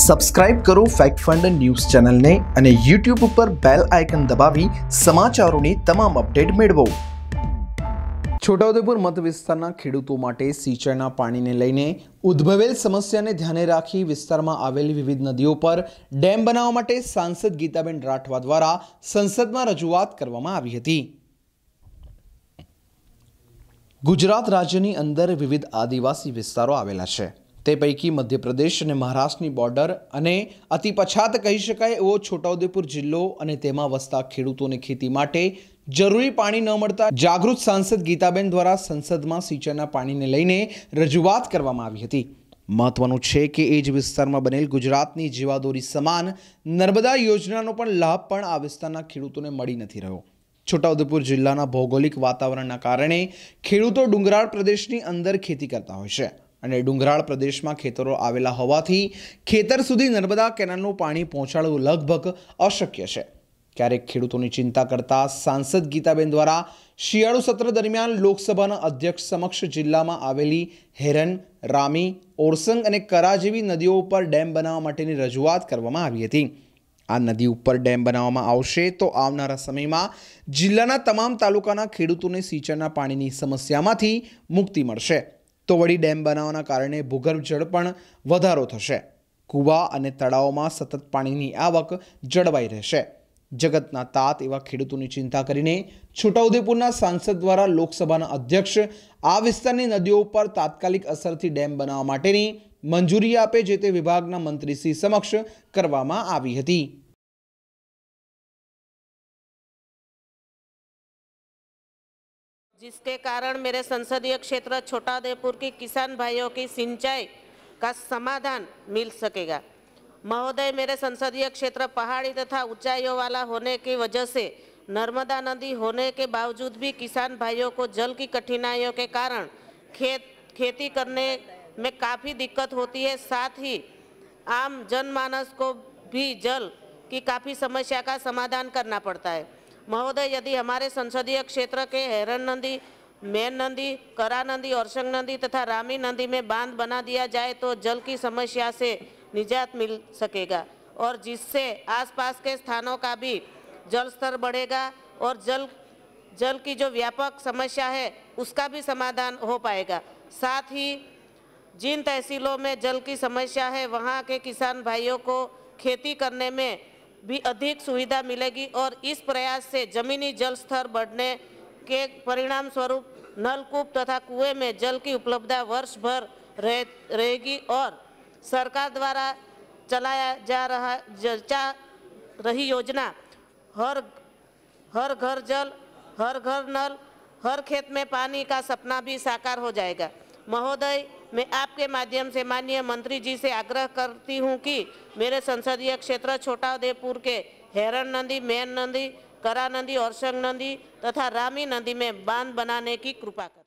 subscribe કરો fact fund news ચેનલને અને યુટ્યુબ ઉપર બેલ આઇકન દબાવી સમાચારોની તમામ અપડેટ મેળવો છોટાઉદેપુર મત વિસ્તારના ખેડૂતો માટે સિંચાઈના પાણીને લઈને ઉદ્ભવેલ સમસ્યાને ધ્યાને રાખી વિસ્તારમાં આવેલી વિવિધ નદીઓ પર ડેમ બનાવવા માટે સાંસદ ગીતાબેન રાઠવા દ્વારા સંસદમાં રજૂઆત કરવામાં આવી હતી ગુજરાત રાજ્યની અંદર વિવિધ આદિવાસી વિસ્તારો આવેલા છે તે પૈકી મધ્યપ્રદેશ અને મહારાષ્ટ્રની બોર્ડર અને અતિ પછાત કહી શકાય એવો છોટાઉદેપુર જિલ્લો અને તેમાં વસતા ખેડૂતોને ખેતી માટે જરૂરી પાણી ન મળતા જાગૃત સાંસદ ગીતાબેન દ્વારા સંસદમાં સિંચાઈના પાણીને લઈને રજૂઆત કરવામાં આવી હતી મહત્વનું છે કે એ જ વિસ્તારમાં બનેલ ગુજરાતની જીવાદોરી સમાન નર્મદા યોજનાનો પણ લાભ પણ આ વિસ્તારના ખેડૂતોને મળી નથી રહ્યો છોટાઉદેપુર જિલ્લાના ભૌગોલિક વાતાવરણના કારણે ખેડૂતો ડુંગરાળ પ્રદેશની અંદર ખેતી કરતા હોય છે અને ડુંગરાળ પ્રદેશમાં ખેતરો આવેલા હોવાથી ખેતર સુધી નર્મદા કેનાલનું પાણી પહોંચાડવું લગભગ અશક્ય છે ક્યારેક ખેડૂતોની ચિંતા કરતા સાંસદ ગીતાબેન દ્વારા શિયાળુ સત્ર દરમિયાન લોકસભાના અધ્યક્ષ સમક્ષ જિલ્લામાં આવેલી હેરન રામી ઓરસંગ અને કરા જેવી નદીઓ ઉપર ડેમ બનાવવા માટેની રજૂઆત કરવામાં આવી હતી આ નદી ઉપર ડેમ બનાવવામાં આવશે તો આવનારા સમયમાં જિલ્લાના તમામ તાલુકાના ખેડૂતોને સિંચાઈના પાણીની સમસ્યામાંથી મુક્તિ મળશે તો વળી ડેમ બનાવવાના કારણે ભૂગર્ભ જળ પણ વધારો થશે કૂવા અને તળાવોમાં સતત પાણીની આવક જળવાઈ રહેશે જગતના તાત એવા ખેડૂતોની ચિંતા કરીને છોટાઉદેપુરના સાંસદ દ્વારા લોકસભાના અધ્યક્ષ આ વિસ્તારની નદીઓ ઉપર તાત્કાલિક અસરથી ડેમ બનાવવા માટેની મંજૂરી આપે જે તે વિભાગના મંત્રીશ્રી સમક્ષ કરવામાં આવી હતી जिसके कारण मेरे संसदीय क्षेत्र छोटा उदयपुर की किसान भाइयों की सिंचाई का समाधान मिल सकेगा महोदय मेरे संसदीय क्षेत्र पहाड़ी तथा ऊंचाइयों वाला होने की वजह से नर्मदा नदी होने के बावजूद भी किसान भाइयों को जल की कठिनाइयों के कारण खेत खेती करने में काफ़ी दिक्कत होती है साथ ही आम जनमानस को भी जल की काफ़ी समस्या का समाधान करना पड़ता है महोदय यदि हमारे संसदीय क्षेत्र के हैरन नंदी मैन नंदी करा नंदी संग नंदी तथा रामी नंदी में बांध बना दिया जाए तो जल की समस्या से निजात मिल सकेगा और जिससे आसपास के स्थानों का भी जल स्तर बढ़ेगा और जल जल की जो व्यापक समस्या है उसका भी समाधान हो पाएगा साथ ही जिन तहसीलों में जल की समस्या है वहाँ के किसान भाइयों को खेती करने में भी अधिक सुविधा मिलेगी और इस प्रयास से जमीनी जल स्तर बढ़ने के परिणाम स्वरूप नलकूप तथा कुएं में जल की उपलब्धता वर्ष भर रहे रहेगी और सरकार द्वारा चलाया जा रहा जा रही योजना हर हर घर जल हर घर नल हर खेत में पानी का सपना भी साकार हो जाएगा महोदय मैं आपके माध्यम से माननीय मंत्री जी से आग्रह करती हूँ कि मेरे संसदीय क्षेत्र छोटा उदयपुर के हेरन नंदी मैन नंदी करा और और नदी तथा रामी नदी में बांध बनाने की कृपा करें